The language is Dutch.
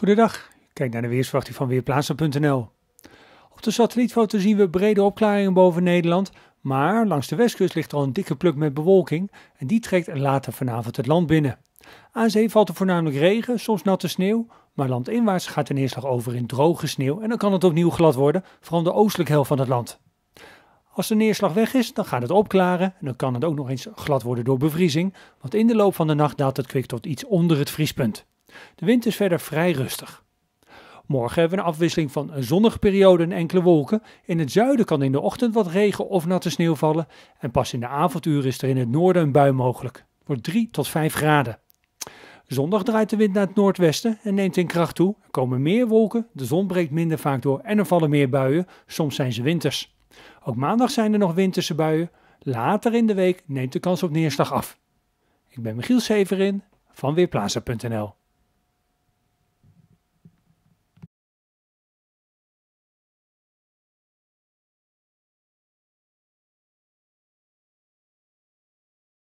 Goedendag, kijk naar de weersverwachting van Weerplaatsen.nl. Op de satellietfoto zien we brede opklaringen boven Nederland, maar langs de westkust ligt al een dikke pluk met bewolking en die trekt later vanavond het land binnen. Aan zee valt er voornamelijk regen, soms natte sneeuw, maar landinwaarts gaat de neerslag over in droge sneeuw en dan kan het opnieuw glad worden, vooral de oostelijke helft van het land. Als de neerslag weg is, dan gaat het opklaren en dan kan het ook nog eens glad worden door bevriezing, want in de loop van de nacht daalt het kwik tot iets onder het vriespunt. De wind is verder vrij rustig. Morgen hebben we een afwisseling van een zonnige periode en enkele wolken. In het zuiden kan in de ochtend wat regen of natte sneeuw vallen. En pas in de avonduren is er in het noorden een bui mogelijk. Het wordt 3 tot 5 graden. Zondag draait de wind naar het noordwesten en neemt in kracht toe. Er komen meer wolken, de zon breekt minder vaak door en er vallen meer buien. Soms zijn ze winters. Ook maandag zijn er nog winterse buien. Later in de week neemt de kans op neerslag af. Ik ben Michiel Severin van Weerplaza.nl